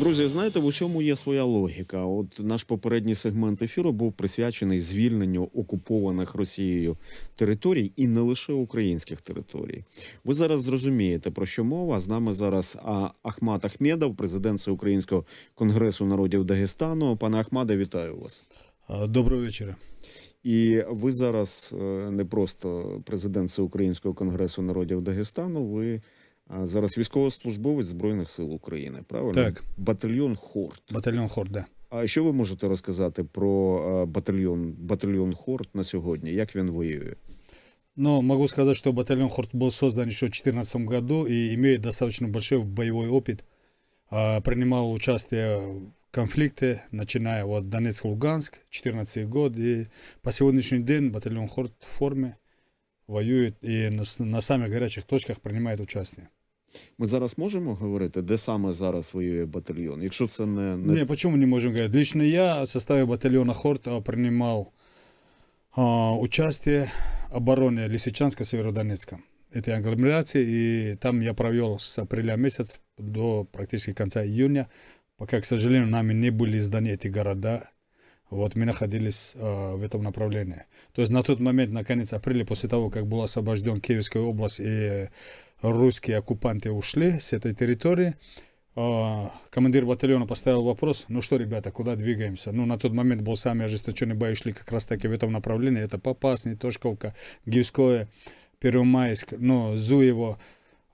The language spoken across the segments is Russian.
Друзі, знаєте, в усьому є своя логіка. От наш попередній сегмент ефіру був присвячений звільненню окупованих Росією територій і не лише українських територій. Ви зараз зрозумієте про що мова з нами зараз. Ахмат Ахмедов, президент Всеукраїнського конгресу народів Дагестану. Пане Ахмаде, вітаю вас. Доброго вечора. І ви зараз е, не просто президент Всеукраїнського конгресу народів Дагестану. ви... А зараз військовослужбовець Збройних сил України, правильно? Так. Батальйон Хорт. Батальйон Хорт, да. А що ви можете розказати про а, батальйон батальйон Хорт на сьогодні? Як він воює? Ну, могу сказать, что батальон Хорт был создан еще в 2014 году и имеет достаточно большой боевой опыт. А, принимал участие в конфликте, начиная от Донецк-Луганск, 14 год. И по сегодняшний день батальон Хорт в форме воюет и на, на самых горячих точках принимает участие. Ми зараз можемо говорити, де саме зараз воює батальйон? Якщо це не. не... Не, почему не можем говорить? Лично я в составе батальона Хорт а, принимал а, участие в обороне Лисичанска, Северодонецка. Этой агломерации, и там я провел с апреля месяц до практически конца июня, пока, к сожалению, нами не были изданы эти города, вот мы находились э, а, в этом направлении. То есть на тот момент, на конец апреля, после того, как был освобожден Киевская область и русские оккупанты ушли с этой территории. А, командир батальона поставил вопрос, ну что, ребята, куда двигаемся? Ну, на тот момент был самый ожесточенный бой, шли как раз таки в этом направлении. Это Попасный, Тошковка, Гивское, Первомайск, ну, Зуево.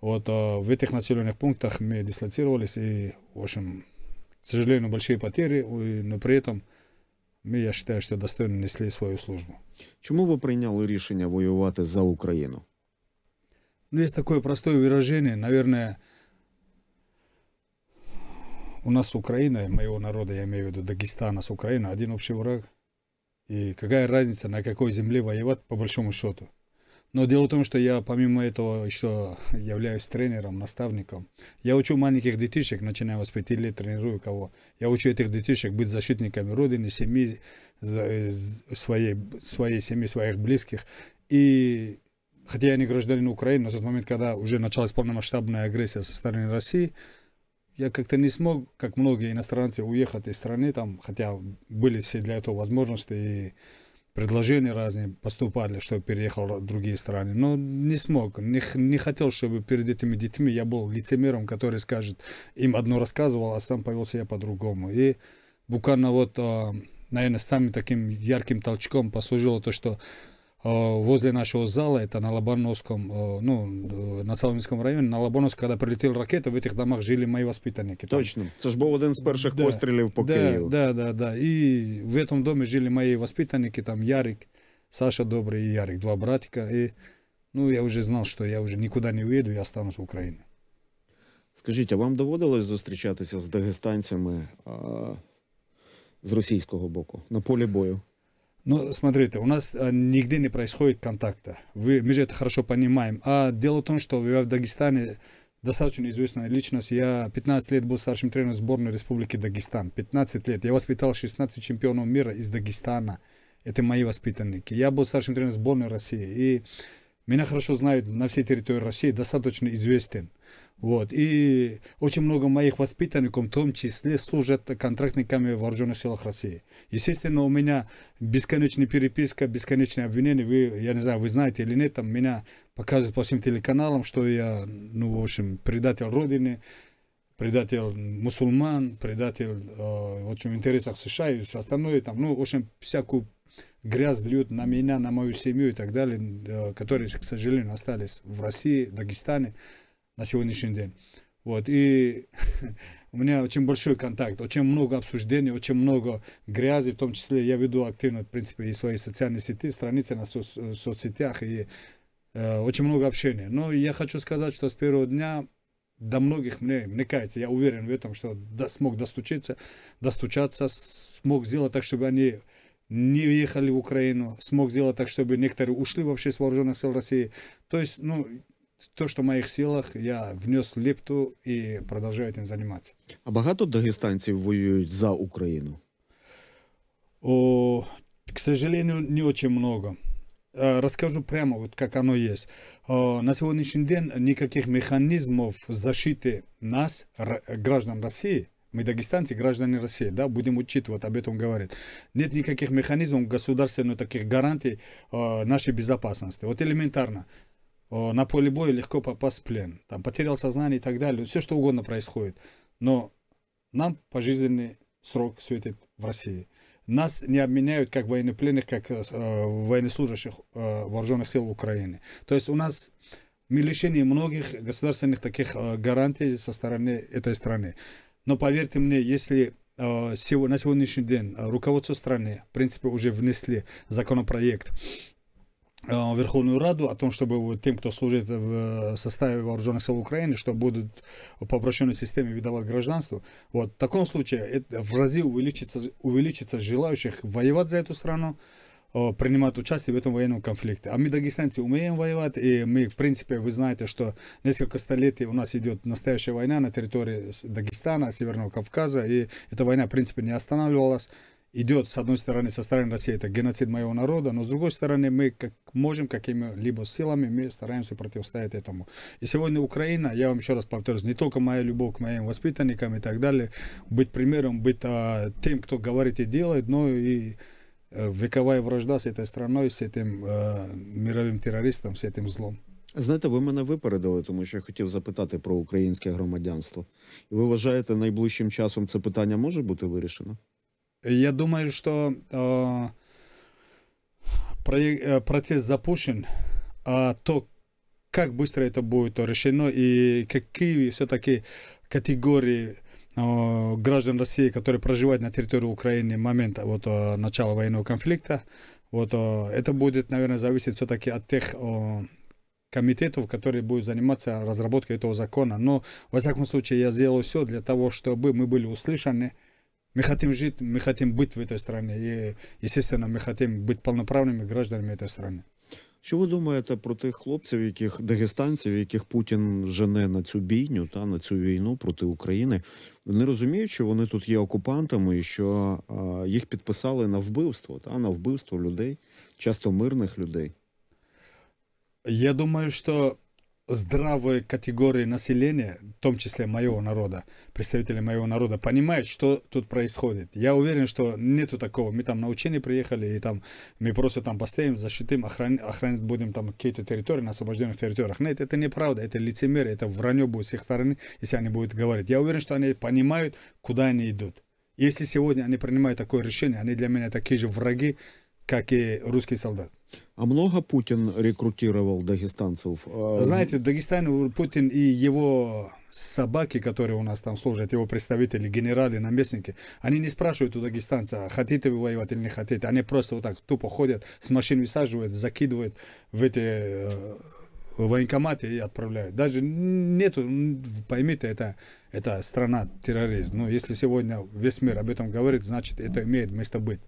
Вот а, в этих населенных пунктах мы дислоцировались и, в общем, к сожалению, большие потери, но при этом мы, я считаю, что достойно несли свою службу. Чему вы приняли решение воевать за Украину? Ну, есть такое простое выражение, наверное, у нас Украина, моего народа, я имею в виду Дагестана с Украиной, один общий враг. И какая разница, на какой земле воевать, по большому счету. Но дело в том, что я помимо этого еще являюсь тренером, наставником. Я учу маленьких детишек, начиная с 5 лет, тренирую кого. Я учу этих детишек быть защитниками родины, семьи, своей, своей семьи, своих близких. И хотя я не гражданин Украины, на тот момент, когда уже началась полномасштабная агрессия со стороны России, я как-то не смог, как многие иностранцы, уехать из страны, там, хотя были все для этого возможности и предложения разные поступали, чтобы переехал в другие страны, но не смог, не, не хотел, чтобы перед этими детьми я был лицемером, который скажет, им одно рассказывал, а сам повелся я по-другому. И буквально вот, а, наверное, самым таким ярким толчком послужило то, что возле нашего зала, это на Лобановском, ну, э, на Соломинском районе, на Лобановском, когда прилетела ракета, в этих домах жили мои воспитанники. Там. Точно. Це ж був один з перших да, пострілів по да, Києву. Да, да, да. И в этом доме жили мои воспитанники, там Ярик, Саша Добрый и Ярик, два братика. И, ну, я уже знал, что я уже никуда не уеду, я останусь в Украине. Скажіть, а вам доводилось зустрічатися з дагестанцями а, з російського боку на полі бою? Ну, смотрите, у нас э, нигде не происходит контакта. Вы, мы же это хорошо понимаем. А дело в том, что я в Дагестане достаточно известная личность. Я 15 лет был старшим тренером сборной Республики Дагестан. 15 лет. Я воспитал 16 чемпионов мира из Дагестана. Это мои воспитанники. Я был старшим тренером сборной России. И меня хорошо знают на всей территории России, достаточно известен. Uh, вот. И очень много моих воспитанников, в том числе, служат контрактниками в вооруженных силах России. Естественно, у меня бесконечная переписка, бесконечные обвинения. Вы, я не знаю, вы знаете или нет, там меня показывают по всем телеканалам, что я, ну, в общем, предатель Родины, предатель мусульман, предатель э, в, общем, в интересах США и все остальное. Там, ну, в общем, всякую грязь льют на меня, на мою семью и так далее, э, которые, к сожалению, остались в России, Дагестане на сегодняшний день. Вот, и у меня очень большой контакт, очень много обсуждений, очень много грязи, в том числе я веду активно, в принципе, и свои социальные сети, страницы на со соцсетях, и э, очень много общения. Но я хочу сказать, что с первого дня до многих мне, мне кажется, я уверен в этом, что до, смог достучиться, достучаться, смог сделать так, чтобы они не уехали в Украину, смог сделать так, чтобы некоторые ушли вообще с вооруженных сил России. То есть, ну, то, что в моих силах, я внес лепту и продолжаю этим заниматься. А богато дагестанців воюют за Украину? О, к сожалению, не очень много. Э, расскажу прямо, вот как оно есть. На сегодняшний день никаких механизмов защиты нас, граждан России, мы дагестанцы, граждане России, да, будем учитывать, об этом говорит. Нет никаких механизмов государственных таких гарантий э, нашей безопасности. Вот элементарно. Э, на поле боя легко попасть в плен, там потерял сознание и так далее, ну, все что угодно происходит. Но нам пожизненный срок светит в России. Нас не обменяют как военнопленных, как э, военнослужащих э, вооруженных сил Украины. То есть у нас мы лишены многих государственных таких э, гарантий со стороны этой страны. Но поверьте мне, если э, на сегодняшний день э, руководство страны, в принципе, уже внесли законопроект Э, Верховную Раду о том, чтобы тем, кто служит в э, составе вооруженных сил Украины, что будут по упрощенной системе выдавать гражданство. Вот в таком случае в разы увеличится, увеличится желающих воевать за эту страну, э, принимать участие в этом военном конфликте. А мы, дагестанцы, умеем воевать, и мы, в принципе, вы знаете, что несколько столетий у нас идет настоящая война на территории Дагестана, Северного Кавказа, и эта война, в принципе, не останавливалась идет, с одной стороны, со стороны России, это геноцид моего народа, но с другой стороны, мы как можем, какими-либо силами, мы стараемся противостоять этому. И сегодня Украина, я вам еще раз повторюсь, не только моя любовь к моим воспитанникам и так далее, быть примером, быть а, тем, кто говорит и делает, но и э, вековая вражда с этой страной, с этим е, э, мировим террористом, с этим злом. Знаете, ви мене випередили, тому що я хотів запитати про українське громадянство. І ви вважаєте, найближчим часом це питання може бути вирішено? Я думаю, что э, э, процесс запущен, а то, как быстро это будет решено и какие все-таки категории э, граждан России, которые проживают на территории Украины в момент э, вот, э, начала военного конфликта, вот, это будет, наверное, зависеть все-таки от тех комитетов, которые будут заниматься разработкой этого закона. Но, во всяком случае, я сделал все для того, чтобы мы были услышаны, Мы хотим жить, мы хотим быть в этой стране. И, естественно, мы хотим быть полноправными гражданами этой страны. Що ви думаєте про тих хлопців, яких дагестанців, яких Путін жене на цю бійню та на цю війну проти України, не що вони тут є окупантами, і що а, їх підписали на вбивство та на вбивство людей, часто мирних людей? Я думаю, що здравые категории населения, в том числе моего народа, представители моего народа, понимают, что тут происходит. Я уверен, что нету такого. Мы там на учение приехали, и там мы просто там постоим, защитим, охран... охранять будем там какие-то территории на освобожденных территориях. Нет, это неправда, это лицемерие, это вранье будет с их стороны, если они будут говорить. Я уверен, что они понимают, куда они идут. Если сегодня они принимают такое решение, они для меня такие же враги, как и русский солдат. А много Путин рекрутировал дагестанцев? А Знаете, Дагестан, Путин и его собаки, которые у нас там служат, его представители, генералы, наместники, они не спрашивают у дагестанца, хотите вы воевать или не хотите. Они просто вот так тупо ходят, с машин высаживают, закидывают в эти э, военкоматы и отправляют. Даже нету, поймите, это, это страна терроризм. Но ну, если сегодня весь мир об этом говорит, значит, это имеет место быть.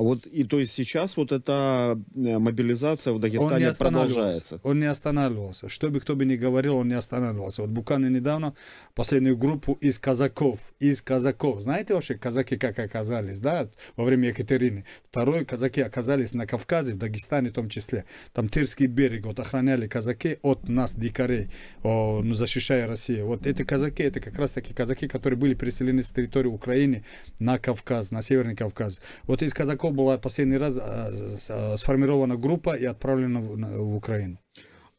А вот и то есть сейчас вот эта э, мобилизация в Дагестане он продолжается. Он не останавливался. Что бы кто бы ни говорил, он не останавливался. Вот буквально недавно последнюю группу из казаков, из казаков. Знаете вообще, казаки как оказались, да, во время Екатерины? Второй казаки оказались на Кавказе, в Дагестане в том числе. Там Тирский берег, вот охраняли казаки от нас, дикарей, о, ну, защищая Россию. Вот эти казаки, это как раз таки казаки, которые были переселены с территории Украины на Кавказ, на Северный Кавказ. Вот из казаков Лукашенко была последний раз а, а, сформирована группа и отправлена в Украину.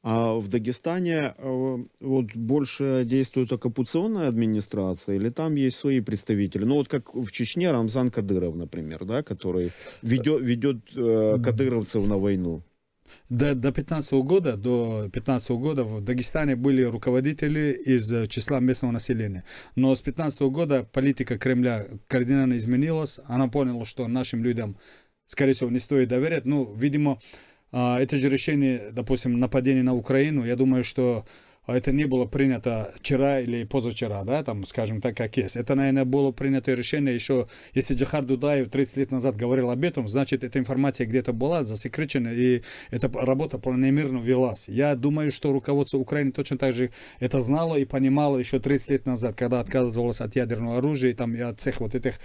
А в Дагестане э, вот больше действует оккупационная администрация, или там есть свои представители? Ну вот как в Чечне Рамзан Кадыров, например, да, который ведет, ведет э, кадыровцев на войну до, до 15 -го года, до 15 -го года в Дагестане были руководители из э, числа местного населения. Но с 15 -го года политика Кремля кардинально изменилась. Она поняла, что нашим людям, скорее всего, не стоит доверять. Ну, видимо, а, это же решение, допустим, нападения на Украину. Я думаю, что а это не было принято вчера или позавчера, да, там, скажем так, как есть. Это, наверное, было принято решение еще, если Джахар Дудаев 30 лет назад говорил об этом, значит, эта информация где-то была засекречена, и эта работа планомерно велась. Я думаю, что руководство Украины точно так же это знало и понимало еще 30 лет назад, когда отказывалось от ядерного оружия и, там, и от всех вот этих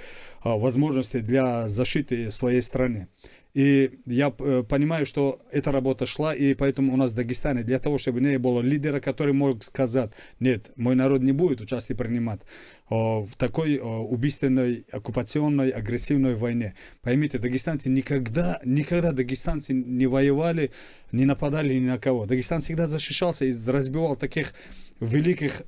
а, возможностей для защиты своей страны. И я э, понимаю, что эта работа шла, и поэтому у нас в Дагестане для того, чтобы не было лидера, который мог сказать, нет, мой народ не будет участие принимать в такой убийственной, оккупационной, агрессивной войне. Поймите, дагестанцы никогда, никогда дагестанцы не воевали, не нападали ни на кого. Дагестан всегда защищался и разбивал таких великих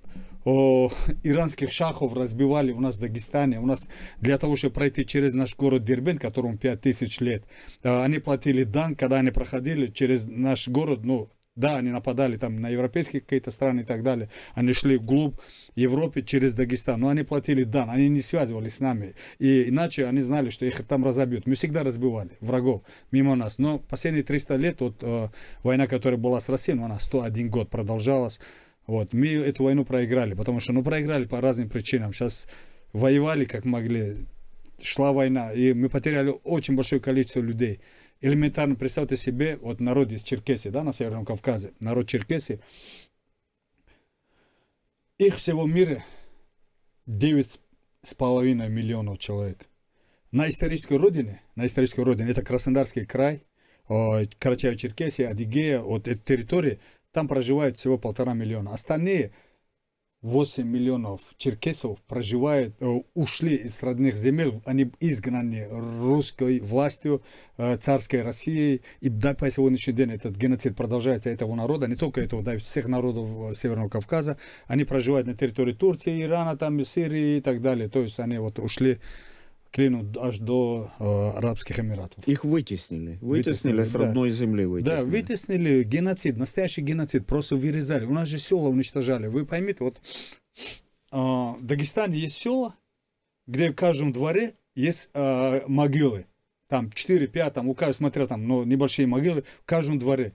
о, иранских шахов разбивали у нас в Дагестане. У нас для того, чтобы пройти через наш город Дербен, которому 5000 лет, э, они платили дан, когда они проходили через наш город, ну, да, они нападали там на европейские какие-то страны и так далее. Они шли вглубь Европы через Дагестан. Но они платили дан, они не связывались с нами. И иначе они знали, что их там разобьют. Мы всегда разбивали врагов мимо нас. Но последние 300 лет, вот э, война, которая была с Россией, ну, она 101 год продолжалась. Вот, мы эту войну проиграли, потому что, ну, проиграли по разным причинам. Сейчас воевали как могли, шла война, и мы потеряли очень большое количество людей. Элементарно представьте себе, вот народ из Черкесии, да, на Северном Кавказе, народ Черкесии, их всего в мире 9,5 миллионов человек. На исторической родине, на исторической родине, это Краснодарский край, Карачаево-Черкесия, Адигея, вот эта территория. Там проживает всего полтора миллиона. Остальные 8 миллионов черкесов проживают, э, ушли из родных земель, они изгнаны русской властью, э, царской Россией. И да, по сегодняшний день этот геноцид продолжается этого народа, не только этого, да и всех народов э, Северного Кавказа. Они проживают на территории Турции, Ирана, там, Сирии и так далее. То есть они вот ушли клинут аж до э, Арабских Эмиратов. Их вытеснили. Вытеснили, вытеснили с родной да. земли вытеснили. Да, вытеснили. Геноцид, настоящий геноцид. Просто вырезали. У нас же села уничтожали. Вы поймите, вот э, в Дагестане есть села, где в каждом дворе есть э, могилы. Там 4-5, там у каждого, смотря там, но ну, небольшие могилы в каждом дворе.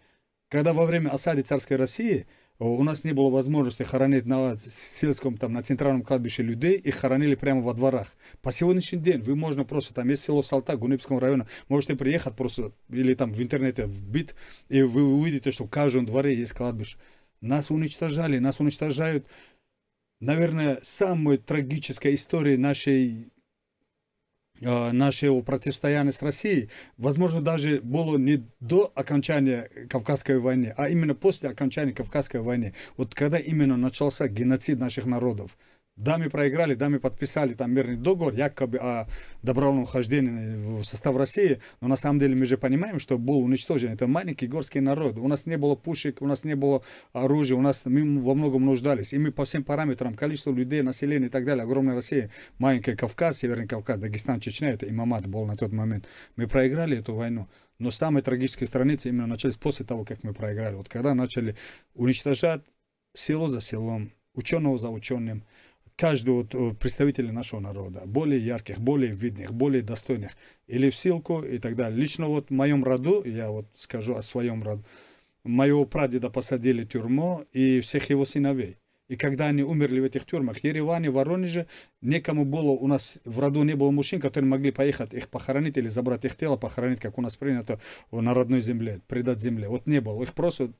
Когда во время осады царской России – у нас не было возможности хоронить на сельском, там, на центральном кладбище людей, их хоронили прямо во дворах. По сегодняшний день вы можно просто, там есть село Салта, Гунепского района, можете приехать просто, или там в интернете вбит, и вы увидите, что в каждом дворе есть кладбище. Нас уничтожали, нас уничтожают, наверное, самая трагическая история нашей Э, наши противостояния с Россией, возможно, даже было не до окончания Кавказской войны, а именно после окончания Кавказской войны. Вот когда именно начался геноцид наших народов. Даме проиграли, даме подписали там мирный договор, якобы о добровольном хождении в состав России, но на самом деле мы же понимаем, что был уничтожен. Это маленький горский народ. У нас не было пушек, у нас не было оружия, у нас мы во многом нуждались. И мы по всем параметрам, количество людей, населения и так далее, огромная Россия, маленький Кавказ, Северный Кавказ, Дагестан, Чечня, это имамат был на тот момент. Мы проиграли эту войну. Но самые трагические страницы именно начались после того, как мы проиграли. Вот когда начали уничтожать село за селом, ученого за ученым, каждого э, представителя нашего народа, более ярких, более видных, более достойных, или в силку и так далее. Лично вот в моем роду, я вот скажу о своем роду, моего прадеда посадили в тюрьму и всех его сыновей. И когда они умерли в этих тюрьмах, Ереване, в Воронеже, некому было, у нас в роду не было мужчин, которые могли поехать их похоронить или забрать их тело, похоронить, как у нас принято, на родной земле, предать земле. Вот не было. Их просто,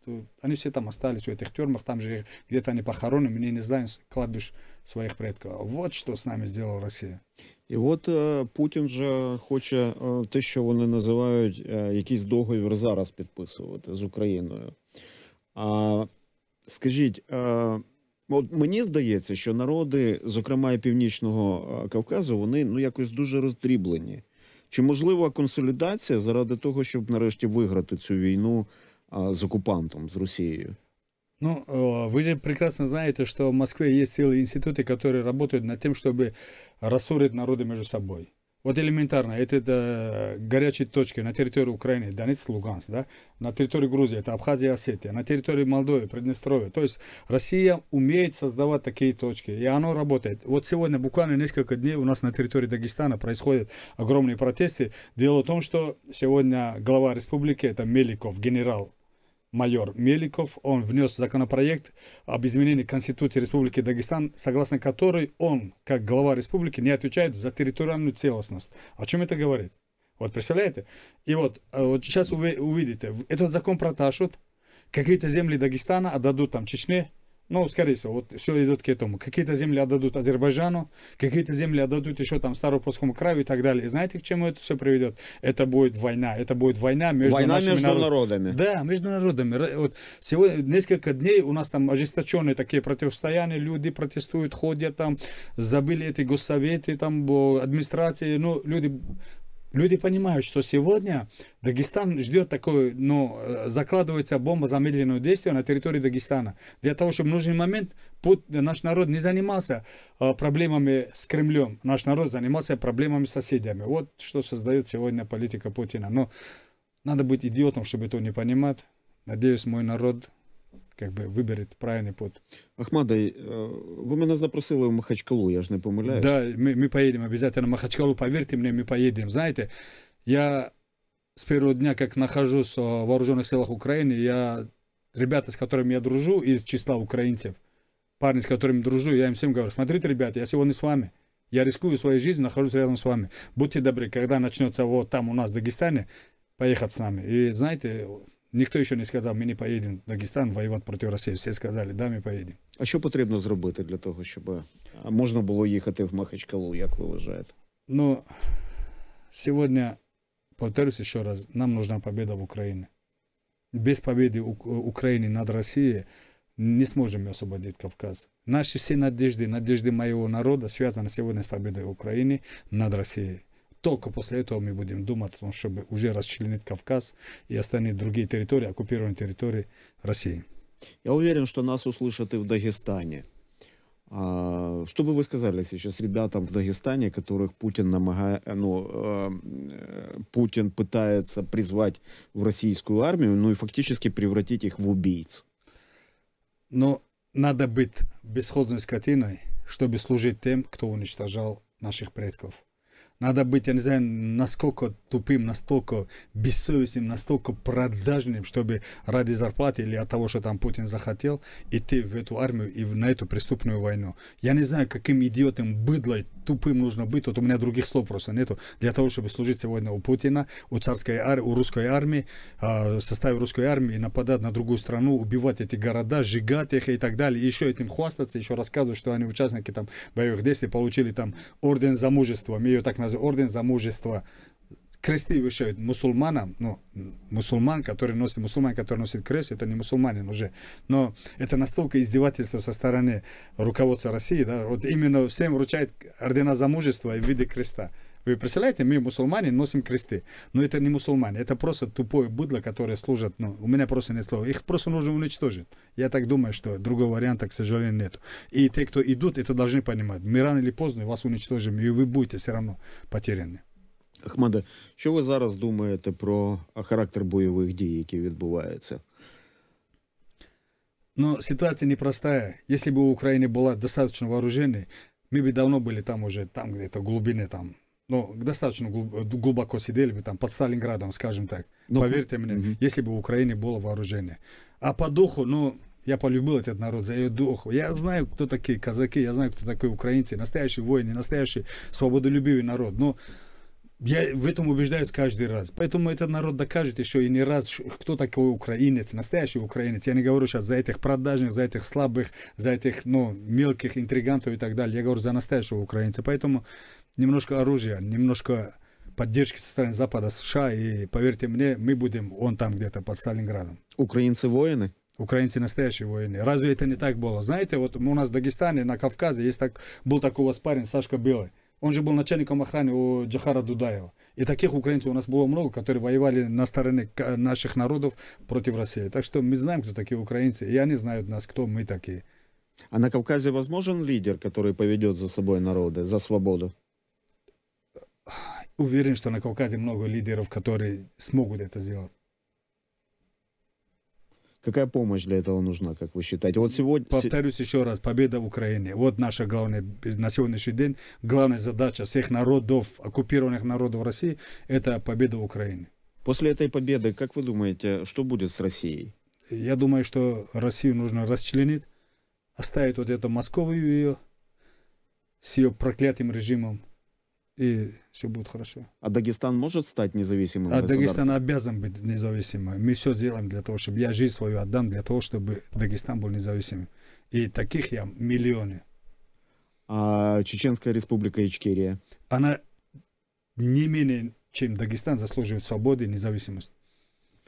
они все там остались, в этих тюрьмах, там же где-то они похоронены, мне не знаем кладбищ своих предков. Вот что с нами сделала Россия. І от э, Путін вже хоче э, те, що вони називають якийсь договір зараз підписувати з Україною. А скажіть. Ну, от мені здається, що народи, зокрема і північного е, Кавказу, вони ну якось дуже роздріблені. Чи можлива консолідація заради того, щоб нарешті виграти цю війну а, з окупантом з Росією? Ну, ви ж прекрасно знаєте, що в Москве є цілі інститути, які працюють над тим, щоб рассорить народи між собою. Вот элементарно, это, это э, горячие точки на территории Украины, Донецк, Луганск, да? на территории Грузии, это Абхазия, Осетия, на территории Молдовы, Приднестровья. То есть Россия умеет создавать такие точки, и оно работает. Вот сегодня, буквально несколько дней, у нас на территории Дагестана происходят огромные протесты. Дело в том, что сегодня глава республики, это Меликов, генерал, майор Меликов. Он внес законопроект об изменении Конституции Республики Дагестан, согласно которой он, как глава республики, не отвечает за территориальную целостность. О чем это говорит? Вот представляете? И вот, э, вот сейчас вы увидите, этот закон проташут, какие-то земли Дагестана отдадут там Чечне, ну, скорее всего, вот все идет к этому. Какие-то земли отдадут Азербайджану, какие-то земли отдадут еще там Ставропольскому краю и так далее. И знаете, к чему это все приведет? Это будет война. Это будет война между Война между народ... народами. Да, между народами. Вот сегодня несколько дней у нас там ожесточенные такие противостояния, люди протестуют, ходят там, забыли эти госсоветы, там администрации, ну, люди Люди понимают, что сегодня Дагестан ждет такой, ну, э, закладывается бомба замедленного действия на территории Дагестана. Для того, чтобы в нужный момент под, наш народ не занимался э, проблемами с Кремлем. Наш народ занимался проблемами с соседями. Вот что создает сегодня политика Путина. Но надо быть идиотом, чтобы этого не понимать. Надеюсь, мой народ как якби виберете правильний путь. Ахмадай, ви мене запросили в Махачкалу, я ж не помиляюсь. Да, мы, мы поедем обязательно в Махачкалу, поверьте мне, мы поедем. Знаете, я с первого дня, как нахожусь в вооруженных силах Украины, я ребята, с которыми я дружу, из числа украинцев, парни, с которыми дружу, я им всем говорю, смотрите, ребята, я сегодня с вами. Я рискую своей жизнью, нахожусь рядом с вами. Будьте добры, когда начнется вот там у нас в Дагестане, поехать с нами. И знаете, Ніхто ще не сказав, ми не поїдемо в Дагестан воювати проти Росії. Всі сказали, да, ми поїдемо. А що потрібно зробити для того, щоб а, а можна було їхати в Махачкалу, як ви вважаєте? Ну, сьогодні, повторюсь ще раз, нам нужна победа в Україні. Без победы Украины над Россией не сможем освободить Кавказ. Наши все надежды, надежды моего народа связаны сегодня с победой Украины над Россией только после этого мы будем думать о том, чтобы уже расчленить Кавказ и остальные другие территории, оккупированные территории России. Я уверен, что нас услышат и в Дагестане. А, что бы вы сказали сейчас ребятам в Дагестане, которых Путин, намага... ну, э, Путин пытается призвать в российскую армию, ну и фактически превратить их в убийц? Но надо быть бесхозной скотиной, чтобы служить тем, кто уничтожал наших предков. Надо быть, я не знаю, насколько тупым, настолько бессовестным, настолько продажным, чтобы ради зарплаты или от того, что там Путин захотел, идти в эту армию и на эту преступную войну. Я не знаю, каким идиотом, быдлой, тупым нужно быть. Вот у меня других слов просто нету для того, чтобы служить сегодня у Путина, у царской армии, у русской армии, э, составе русской армии, нападать на другую страну, убивать эти города, сжигать их и так далее. И еще этим хвастаться, еще рассказывать, что они участники там боевых действий получили там орден за мужество. Мы ее так называем даже орден за мужество, кресты вешают мусульманам, ну, мусульман, который носит, мусульман, который носит крест, это не мусульманин уже, но это настолько издевательство со стороны руководства России, да, вот именно всем вручает ордена за мужество и виды креста. Вы представляете, мы, мусульмане, носим кресты. Но это не мусульмане, это просто тупое быдло, которое служит. ну, у меня просто нет слова. Их просто нужно уничтожить. Я так думаю, что другого варианта, к сожалению, нет. И те, кто идут, это должны понимать. Мы рано или поздно вас уничтожим, и вы будете все равно потеряні. Ахмада, что вы зараз думаете про характер боевых дій, які відбуваються? Но ну, ситуация непростая. Если бы у Украины было достаточно вооружений, мы бы давно были там уже, там где-то в глубине, там, ну, достаточно э, глубоко сидели бы там под Сталинградом, скажем так. Но... Ну, Поверьте мне, угу. если бы в Украине было вооружение. А по духу, ну, я полюбил этот народ за ее дух. Я знаю, кто такие казаки, я знаю, кто такие украинцы. Настоящие воины, настоящий свободолюбивый народ. Но я в этом убеждаюсь каждый раз. Поэтому этот народ докажет еще и не раз, кто такой украинец, настоящий украинец. Я не говорю сейчас за этих продажных, за этих слабых, за этих ну, мелких интригантов и так далее. Я говорю за настоящего украинца. Поэтому немножко оружия, немножко поддержки со стороны Запада, США, и, поверьте мне, мы будем он там где-то под Сталинградом. Украинцы воины? Украинцы настоящие воины. Разве это не так было? Знаете, вот у нас в Дагестане, на Кавказе, есть так, был такой у вас парень, Сашка Белый. Он же был начальником охраны у Джахара Дудаева. И таких украинцев у нас было много, которые воевали на стороне наших народов против России. Так что мы знаем, кто такие украинцы, и они знают нас, кто мы такие. А на Кавказе возможен лидер, который поведет за собой народы, за свободу? уверен, что на Кавказе много лидеров, которые смогут это сделать. Какая помощь для этого нужна, как вы считаете? Вот сегодня... Повторюсь еще раз, победа в Украине. Вот наша главная, на сегодняшний день, главная задача всех народов, оккупированных народов России, это победа в Украине. После этой победы, как вы думаете, что будет с Россией? Я думаю, что Россию нужно расчленить, оставить вот эту Московию ее с ее проклятым режимом, и все будет хорошо. А Дагестан может стать независимым А Дагестан обязан быть независимым. Мы все сделаем для того, чтобы... Я жизнь свою отдам для того, чтобы Дагестан был независимым. И таких я миллионы. А Чеченская республика Ичкерия? Она не менее, чем Дагестан, заслуживает свободы и независимости.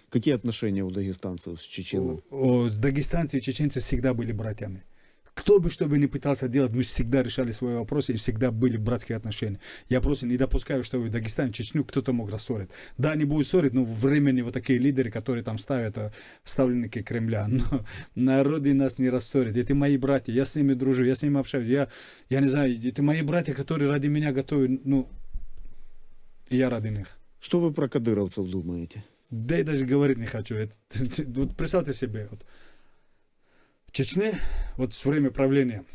Какие отношения у дагестанцев с чеченцами? С дагестанцами и чеченцы всегда были братьями. Кто бы что бы ни пытался делать, мы всегда решали свои вопросы и всегда были братские отношения. Я просто не допускаю, что в Дагестане, Чечню кто-то мог рассорить. Да, они будут ссорить, но времени вот такие лидеры, которые там ставят, э, ставленники Кремля. Но народы нас не рассорят. Это мои братья, я с ними дружу, я с ними общаюсь. Я, я не знаю, это мои братья, которые ради меня готовы, ну, я ради них. Что вы про кадыровцев думаете? Да и даже говорить не хочу. Это, вот представьте себе, вот, Чечне, вот в время правления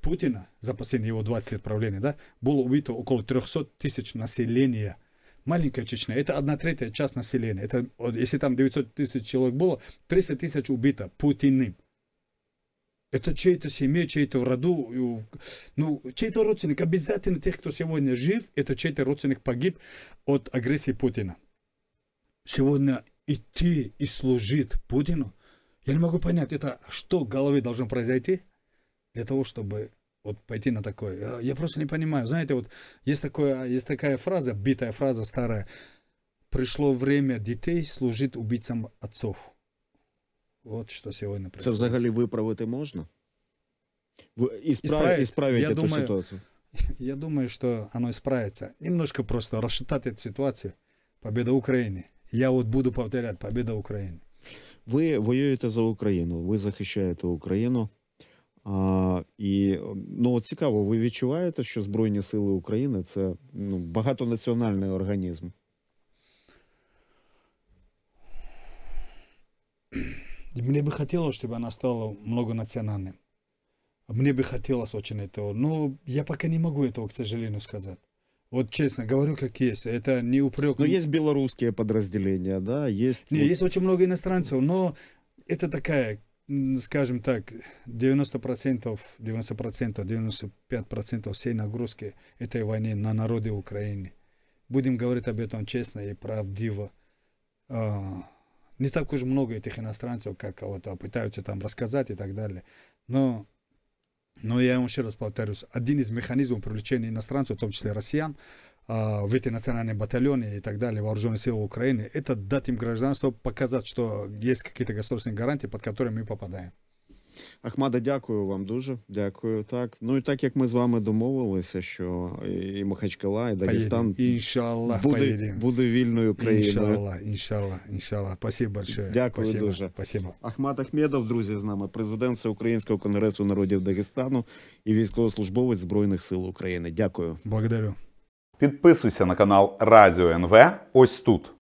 Путина, за последние его 20 лет правления, да, было убито около 300 тысяч населения. Маленькая Чечня, это одна третья часть населения. Это, если там 900 тысяч человек было, 300 тысяч убито Путиным. Это чей-то семья, чей-то в роду, ну, чей-то родственник. Обязательно тех, кто сегодня жив, это чей-то родственник погиб от агрессии Путина. Сегодня идти и служить Путину – я не могу понять, это что в голове должно произойти для того, чтобы вот пойти на такое. А, я просто не понимаю. Знаете, вот есть, такое, есть такая фраза, битая фраза старая. Пришло время детей служить убийцам отцов. Вот что сегодня происходит. Це выправить виправити можно? Исправить, исправить я эту думаю, ситуацию? Я думаю, что оно исправится. Немножко просто расшатать эту ситуацию. Победа Украины. Я вот буду повторять, победа Украины. Ви воюєте за Україну, ви захищаєте Україну. А, І ну цікаво, ви відчуваєте, що Збройні Сили України це ну, багатонаціональний організм? Мені би хотілося, щоб вона стала многонациональным. Мені би хотілося. очень этого, но я пока не могу этого, к сожалению, сказать. Вот честно говорю, как есть. Это не упрек. Но есть белорусские подразделения, да, есть. Не, есть очень много иностранцев, но это такая, скажем так, 90%, 90%, 95% всей нагрузки этой войны на народе Украины. Будем говорить об этом честно и правдиво. А, не так уж много этих иностранцев, как вот а, пытаются там рассказать и так далее. Но но я вам еще раз повторюсь, один из механизмов привлечения иностранцев, в том числе россиян, а, в эти национальные батальоны и так далее, вооруженные силы Украины, это дать им гражданство, показать, что есть какие-то государственные гарантии, под которые мы попадаем. Ахмада, дякую вам дуже. Дякую. Так. Ну і так як ми з вами домовилися, що і Махачкала, і Дагестан Іншаллах, буде, буде вільною країною. Іншалла, іншалла, іншалла. Спасибо большое. Дякую Спасибо. дуже. Спасибо. Ахмад Ахмедов, друзі, з нами, президент Всеукраїнського конгресу народів Дагестану і військовослужбовець Збройних сил України. Дякую. Благодарю. Підписуйся на канал Радіо НВ. Ось тут.